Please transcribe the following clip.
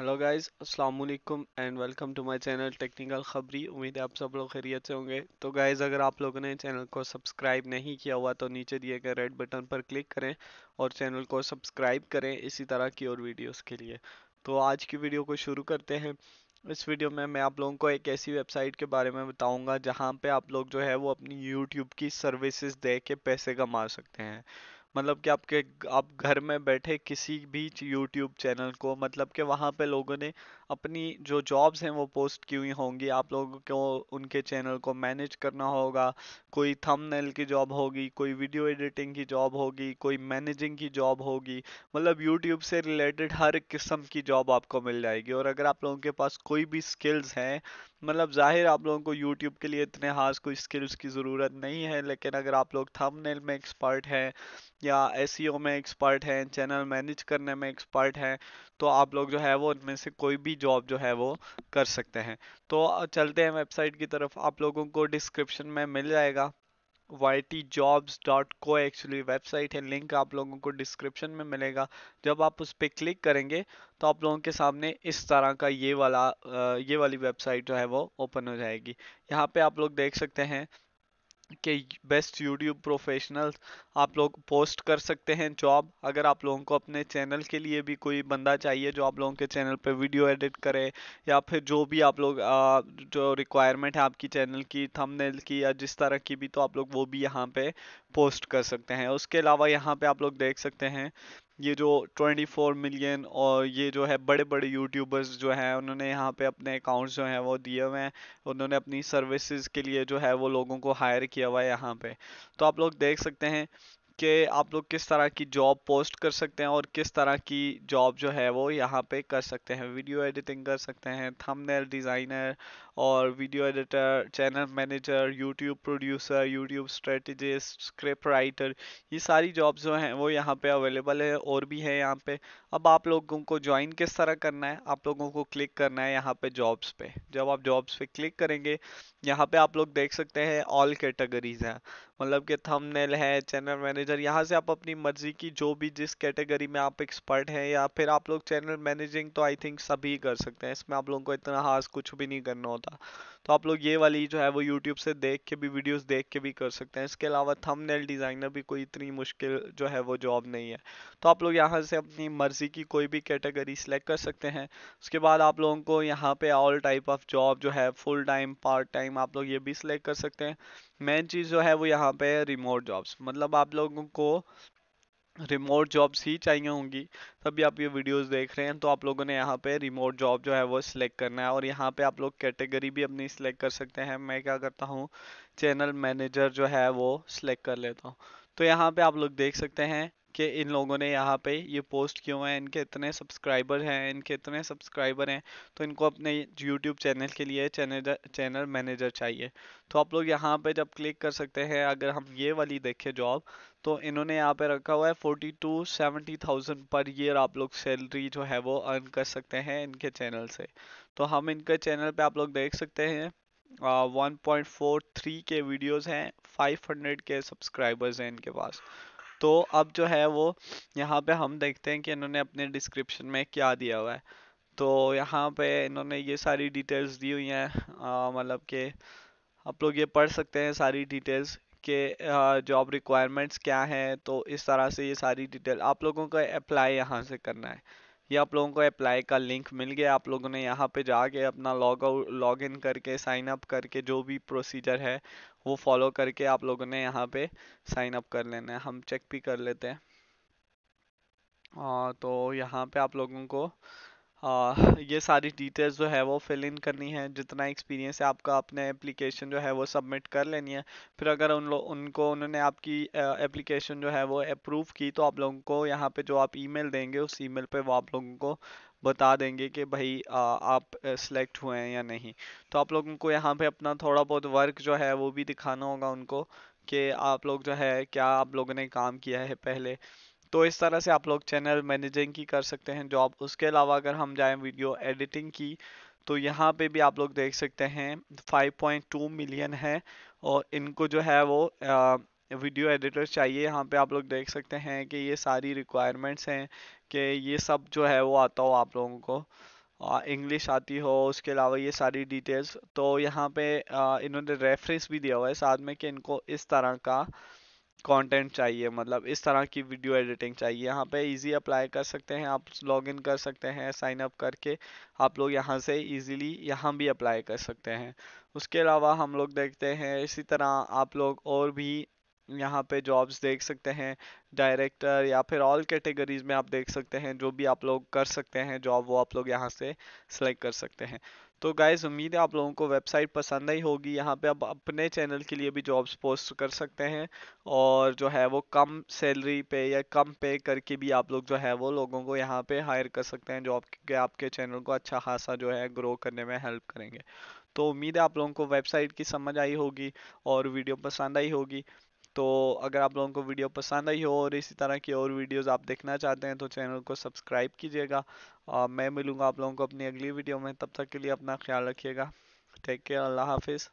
hello guys अस्सलाम वालेकुम and welcome to my channel technical Khabri उम्मीद है आप सब लोग खैरियत से होंगे तो गाइस अगर आप लोगों ने चैनल को सब्सक्राइब नहीं किया हुआ तो नीचे दिए गए रेड बटन पर क्लिक करें और चैनल को सब्सक्राइब करें इसी तरह की और वीडियोस के लिए तो आज की वीडियो को शुरू करते हैं इस वीडियो में मैं आप लोगों को एक ऐसी वेबसाइट के बारे में बताऊँगा जहाँ पर आप लोग जो है वो अपनी यूट्यूब की सर्विसेज दे के पैसे कमा सकते हैं मतलब कि आपके आप घर में बैठे किसी भी यूट्यूब चैनल को मतलब कि वहां पे लोगों ने अपनी जो जॉब्स हैं वो पोस्ट की हुई होंगी आप लोगों को उनके चैनल को मैनेज करना होगा कोई थंबनेल की जॉब होगी कोई वीडियो एडिटिंग की जॉब होगी कोई मैनेजिंग की जॉब होगी मतलब यूट्यूब से रिलेटेड हर किस्म की जॉब आपको मिल जाएगी और अगर आप लोगों के पास कोई भी स्किल्स हैं मतलब जाहिर आप लोगों को यूट्यूब के लिए इतने खास कोई स्किल्स की ज़रूरत नहीं है लेकिन अगर आप लोग थंबनेल में एक्सपर्ट हैं या एस e में एक्सपर्ट हैं चैनल मैनेज करने में एक्सपर्ट हैं तो आप लोग जो है वो उनमें से कोई भी जॉब जो है वो कर सकते हैं तो चलते हैं वेबसाइट की तरफ आप लोगों को डिस्क्रिप्शन में मिल जाएगा Y jobs dot co actually website है लिंक आप लोगों को डिस्क्रिप्शन में मिलेगा जब आप उस पर क्लिक करेंगे तो आप लोगों के सामने इस तरह का ये वाला ये वाली वेबसाइट जो है वो ओपन हो जाएगी यहाँ पे आप लोग देख सकते हैं के बेस्ट यूट्यूब प्रोफेशनल आप लोग पोस्ट कर सकते हैं जॉब अगर आप लोगों को अपने चैनल के लिए भी कोई बंदा चाहिए जो आप लोगों के चैनल पे वीडियो एडिट करे या फिर जो भी आप लोग आ, जो रिक्वायरमेंट है आपकी चैनल की थंबनेल की या जिस तरह की भी तो आप लोग वो भी यहाँ पे पोस्ट कर सकते हैं उसके अलावा यहाँ पे आप लोग देख सकते हैं ये जो 24 मिलियन और ये जो है बड़े बड़े यूट्यूबर्स जो हैं उन्होंने यहाँ पे अपने अकाउंट्स जो हैं वो दिए हुए हैं उन्होंने अपनी सर्विसेज के लिए जो है वो लोगों को हायर किया हुआ है यहाँ पे तो आप लोग देख सकते हैं के आप लोग किस तरह की जॉब पोस्ट कर सकते हैं और किस तरह की जॉब जो है वो यहाँ पे कर सकते हैं वीडियो एडिटिंग कर सकते हैं थंबनेल डिज़ाइनर और video editor channel manager YouTube producer YouTube strategist script writer ये सारी जॉब जो हैं वो यहाँ पे अवेलेबल है और भी है यहाँ पे अब आप लोगों को ज्वाइन किस तरह करना है आप लोगों को क्लिक करना है यहाँ पे जॉब्स पे जब आप जॉब्स पे क्लिक करेंगे यहाँ पे आप लोग देख सकते हैं ऑल कैटेगरीज हैं मतलब कि थंबनेल है चैनल मैनेजर यहाँ से आप अपनी मर्जी की जो भी जिस कैटेगरी में आप एक्सपर्ट हैं या फिर आप लोग चैनल मैनेजिंग तो आई थिंक सभी कर सकते हैं इसमें आप लोगों को इतना हास कुछ भी नहीं करना होता तो आप लोग ये वाली जो है वो यूट्यूब से देख के भी वीडियोस देख के भी कर सकते हैं इसके अलावा थंबनेल डिज़ाइनर भी कोई इतनी मुश्किल जो है वो जॉब नहीं है तो आप लोग यहाँ से अपनी मर्ज़ी की कोई भी कैटेगरी सिलेक्ट कर सकते हैं उसके बाद आप लोगों को यहाँ पे ऑल टाइप ऑफ जॉब जो है फुल टाइम पार्ट टाइम आप लोग ये भी सिलेक्ट कर सकते हैं मेन चीज़ जो है वो यहाँ पे रिमोट जॉब्स मतलब आप लोगों को रिमोट जॉब्स ही चाहिए होंगी तभी आप ये वीडियोस देख रहे हैं तो आप लोगों ने यहाँ पे रिमोट जॉब जो है वो सिलेक्ट करना है और यहाँ पे आप लोग कैटेगरी भी अपनी सिलेक्ट कर सकते हैं मैं क्या करता हूँ चैनल मैनेजर जो है वो सिलेक्ट कर लेता हूँ तो यहाँ पे आप लोग देख सकते हैं कि इन लोगों ने यहाँ पे ये पोस्ट क्यों है इनके इतने सब्सक्राइबर हैं इनके इतने सब्सक्राइबर हैं तो इनको अपने यूट्यूब चैनल के लिए चैनल चैनल मैनेजर चाहिए तो आप लोग यहाँ पे जब क्लिक कर सकते हैं अगर हम ये वाली देखें जॉब तो इन्होंने यहाँ पे रखा हुआ है forty two seventy thousand per year आप लोग सैलरी जो है वो अर्न कर सकते हैं इनके चैनल से तो हम इनके चैनल पर आप लोग देख सकते हैं वन पॉइंट फोर थ्री के वीडियोज़ हैं फाइव हंड्रेड के सब्सक्राइबर्स हैं इनके पास तो अब जो है वो यहाँ पे हम देखते हैं कि इन्होंने अपने डिस्क्रिप्शन में क्या दिया हुआ है तो यहाँ पे इन्होंने ये सारी डिटेल्स दी हुई हैं मतलब कि आप लोग ये पढ़ सकते हैं सारी डिटेल्स के जॉब रिक्वायरमेंट्स क्या हैं तो इस तरह से ये सारी डिटेल आप लोगों को अप्लाई यहाँ से करना है ये आप लोगों को अप्लाई का लिंक मिल गया आप लोगों ने यहाँ पे जाके अपना लॉग आउट लॉग इन करके साइन अप करके जो भी प्रोसीजर है वो फॉलो करके आप लोगों ने यहाँ पे साइन अप कर लेना है हम चेक भी कर लेते हैं आ, तो यहाँ पे आप लोगों को आ, हाँ, ये सारी डिटेल्स जो है वो फिल इन करनी है जितना एक्सपीरियंस है आपका अपने एप्लीकेशन जो है वो सबमिट कर लेनी है फिर अगर उन लोग उनको उन्होंने आपकी एप्लीकेशन जो है वो अप्रूव की तो आप लोगों को यहाँ पे जो आप ईमेल देंगे उस ईमेल पे वो आप लोगों को बता देंगे कि भाई आ, आप सिलेक्ट हुए हैं या नहीं तो आप लोगों को यहाँ पर अपना थोड़ा बहुत वर्क जो है वो भी दिखाना होगा उनको कि आप लोग जो है क्या आप लोगों ने काम किया है पहले तो इस तरह से आप लोग चैनल मैनेजिंग की कर सकते हैं जॉब उसके अलावा अगर हम जाएं वीडियो एडिटिंग की तो यहाँ पे भी आप लोग देख सकते हैं 5.2 मिलियन है और इनको जो है वो आ, वीडियो एडिटर चाहिए यहाँ पे आप लोग देख सकते हैं कि ये सारी रिक्वायरमेंट्स हैं कि ये सब जो है वो आता हो आप लोगों को इंग्लिश आती हो उसके अलावा ये सारी डिटेल्स तो यहाँ पे आ, इन्होंने रेफरेंस भी दिया हुआ है साथ में कि इनको इस तरह का कंटेंट चाहिए मतलब इस तरह की वीडियो एडिटिंग चाहिए यहाँ पे इजी अप्लाई कर सकते हैं आप लॉगिन कर सकते हैं साइन अप करके आप लोग यहाँ से इजीली यहाँ भी अप्लाई कर सकते हैं उसके अलावा हम लोग देखते हैं इसी तरह आप लोग और भी यहाँ पे जॉब्स देख सकते हैं डायरेक्टर या फिर ऑल कैटेगरीज में आप देख सकते हैं जो भी आप लोग कर सकते हैं जॉब वो आप लोग यहाँ से सेलेक्ट कर सकते हैं तो गाइज़ उम्मीद है आप लोगों को वेबसाइट पसंद आई होगी यहाँ पे आप अपने चैनल के लिए भी जॉब्स पोस्ट कर सकते हैं और जो है वो कम सैलरी पे या कम पे करके भी आप लोग जो है वो लोगों को यहाँ पे हायर कर सकते हैं जॉब क्योंकि आपके चैनल को अच्छा खासा जो है ग्रो करने में हेल्प करेंगे तो उम्मीद है आप लोगों को वेबसाइट की समझ आई होगी और वीडियो पसंद आई होगी तो अगर आप लोगों को वीडियो पसंद आई हो और इसी तरह की और वीडियोस आप देखना चाहते हैं तो चैनल को सब्सक्राइब कीजिएगा मैं मिलूँगा आप लोगों को अपनी अगली वीडियो में तब तक के लिए अपना ख्याल रखिएगा टेक केयर अल्लाह हाफिज़